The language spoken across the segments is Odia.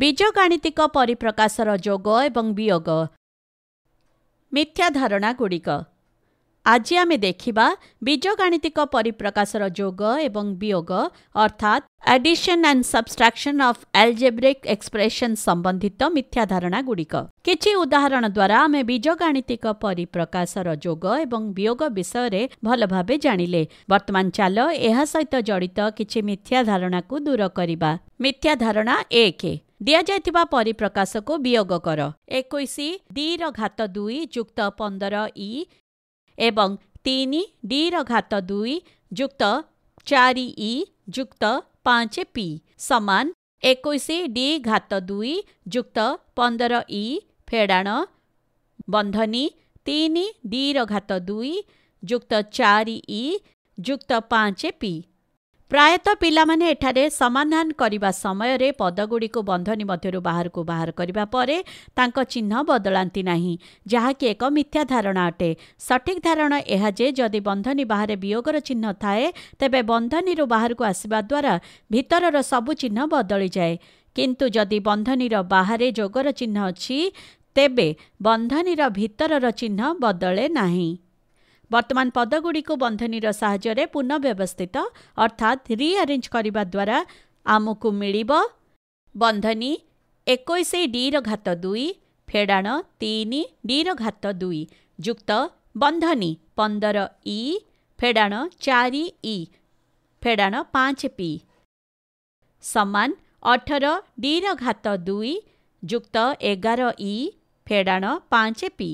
ବୀଜଗାଣିତିକ ପରିପ୍ରକାଶର ଯୋଗ ଏବଂ ବିୟୋଗ ମିଥ୍ୟା ମିଥ୍ୟାଧାରଣାଗୁଡ଼ିକ ଆଜି ଆମେ ଦେଖିବା ବୀଜଗାଣିତିକ ପରିପ୍ରକାଶର ଯୋଗ ଏବଂ ବିୟୋଗ ଅର୍ଥାତ୍ addition and subtraction of algebraic expression ସମ୍ବନ୍ଧିତ ମିଥ୍ୟା ମିଥ୍ୟାଧାରଣାଗୁଡ଼ିକ କିଛି ଉଦାହରଣ ଦ୍ୱାରା ଆମେ ବୀଜଗାଣିତିକ ପରିପ୍ରକାଶର ଯୋଗ ଏବଂ ବିୟୋଗ ବିଷୟରେ ଭଲ ଭାବେ ଜାଣିଲେ ବର୍ତ୍ତମାନ ଚାଲ ଏହା ସହିତ ଜଡ଼ିତ କିଛି ମିଥ୍ୟା ଧାରଣାକୁ ଦୂର କରିବା ମିଥ୍ୟା ଧାରଣା ଏକ दि परिप्रकाशको विय गर एकैस डि घात दुई जुक्त e एवं पन्ध्र इम्तिर घुक्त चारिक्त जुक्त पि समान एकैस डि घ दुई जुक्त पन्ध्र फेड़ाण बन्धनी तिन डि घात दुई जुक्त चार e जुक्त पाँच पि ପ୍ରାୟତଃ ପିଲାମାନେ ଏଠାରେ ସମାଧାନ କରିବା ସମୟରେ ପଦଗୁଡ଼ିକୁ ବନ୍ଧନୀ ମଧ୍ୟରୁ ବାହାରକୁ ବାହାର କରିବା ପରେ ତାଙ୍କ ଚିହ୍ନ ବଦଳାନ୍ତି ନାହିଁ ଯାହାକି ଏକ ମିଥ୍ୟା ଧାରଣା ଅଟେ ସଠିକ୍ ଧାରଣା ଏହା ଯେ ଯଦି ବନ୍ଧନୀ ବାହାରେ ବିୟୋଗର ଚିହ୍ନ ଥାଏ ତେବେ ବନ୍ଧନୀରୁ ବାହାରକୁ ଆସିବା ଦ୍ୱାରା ଭିତରର ସବୁ ଚିହ୍ନ ବଦଳିଯାଏ କିନ୍ତୁ ଯଦି ବନ୍ଧନୀର ବାହାରେ ଯୋଗର ଚିହ୍ନ ଅଛି ତେବେ ବନ୍ଧନୀର ଭିତରର ଚିହ୍ନ ବଦଳେ ନାହିଁ ବର୍ତ୍ତମାନ ପଦଗୁଡ଼ିକୁ ବନ୍ଧନୀର ସାହାଯ୍ୟରେ ପୁନଃ ବ୍ୟବସ୍ଥିତ ଅର୍ଥାତ୍ ରିଆରେଞ୍ଜ କରିବା ଦ୍ୱାରା ଆମକୁ ମିଳିବ ବନ୍ଧନୀ ଏକୋଇଶ ଡିର ଘାତ ଦୁଇ ଫେଡ଼ାଣ ତିନି ଡିର ଘାତ ଦୁଇ ଯୁକ୍ତ ବନ୍ଧନୀ ପନ୍ଦର ଇ ଫେଡ଼ାଣ ଚାରି ଇ ଫେଡ଼ାଣ ପାଞ୍ଚ ପି ସମାନ ଅଠର ଡିର ଘାତ ଦୁଇ ଯୁକ୍ତ ଏଗାର ଇ ଫେଡ଼ାଣ ପାଞ୍ଚ ପି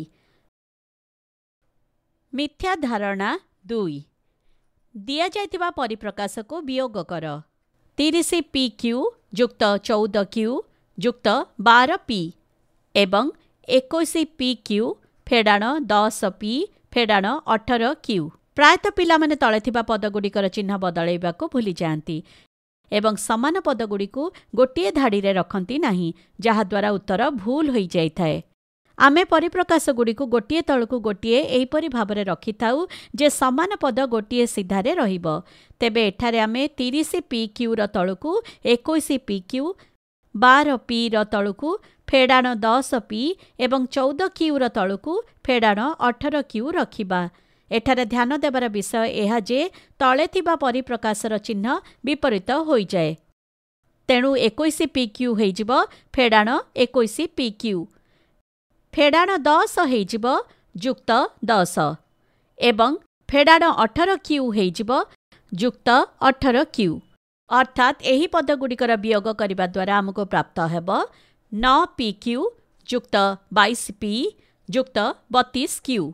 मिथ्या धारणा दुई दि परिप्रकाशको विय कर तिरि पी क्यू जुक्त चौद क्यू जुक्त बार पि पी क्यू फेडाण दस पी फेडाण अठर क्यू प्रायत पि त पद चिन्ह चि बदल भुली पद गुडीको गोटे धाडी रखा जहाद्वारा उत्तर भुल हुए ଆମେ ପରିପ୍ରକାଶଗୁଡ଼ିକୁ ଗୋଟିଏ ତଳକୁ ଗୋଟିଏ ଏହିପରି ଭାବରେ ରଖିଥାଉ ଯେ ସମାନ ପଦ ଗୋଟିଏ ସିଧାରେ ରହିବ ତେବେ ଏଠାରେ ଆମେ ତିରିଶ ପି କ୍ୟୁର ତଳକୁ ଏକୋଇଶ ପି କ୍ୟୁ ବାର ପିର ତଳକୁ ଫେଡ଼ାଣ ଦଶ ପି ଏବଂ ଚଉଦ କ୍ୟୁର ତଳକୁ ଫେଡ଼ାଣ ଅଠର କ୍ୟୁ ରଖିବା ଏଠାରେ ଧ୍ୟାନ ଦେବାର ବିଷୟ ଏହା ଯେ ତଳେ ଥିବା ପରିପ୍ରକାଶର ଚିହ୍ନ ବିପରୀତ ହୋଇଯାଏ ତେଣୁ ଏକୋଇଶ ପି କ୍ୟୁ ହୋଇଯିବ ଫେଡ଼ାଣ ଏକୋଇଶ ପି କ୍ୟୁ ଫେଡ଼ାଣ ଦଶ ହେଇଯିବ ଯୁକ୍ତ ଦଶ ଏବଂ ଫେଡ଼ାଣ ଅଠର କ୍ୟୁ ହେଇଯିବ ଯୁକ୍ତ ଅଠର କ୍ୟୁ ଅର୍ଥାତ୍ ଏହି ପଦଗୁଡ଼ିକର ବିୟୋଗ କରିବା ଦ୍ୱାରା ଆମକୁ ପ୍ରାପ୍ତ ହେବ ନଅ ପି କ୍ୟୁ ଯୁକ୍ତ ବାଇଶ ପି ଯୁକ୍ତ ବତିଶ କ୍ୟୁ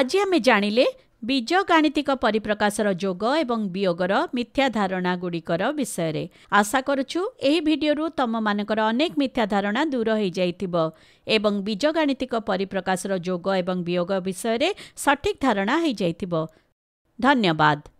ଆଜି ଆମେ ଜାଣିଲେ ବିଜ ଗାଣିତିକ ପରିପ୍ରକାଶର ଯୋଗ ଏବଂ ବିୟୋଗର ମିଥ୍ୟା ଧାରଣା ଗୁଡ଼ିକର ବିଷୟରେ ଆଶା କରୁଛୁ ଏହି ଭିଡ଼ିଓରୁ ତୁମମାନଙ୍କର ଅନେକ ମିଥ୍ୟା ଧାରଣା ଦୂର ହୋଇଯାଇଥିବ ଏବଂ ବିଜ ଗାଣିତିକ ପରିପ୍ରକାଶର ଯୋଗ ଏବଂ ବିୟୋଗ ବିଷୟରେ ସଠିକ୍ ଧାରଣା ହୋଇଯାଇଥିବ ଧନ୍ୟବାଦ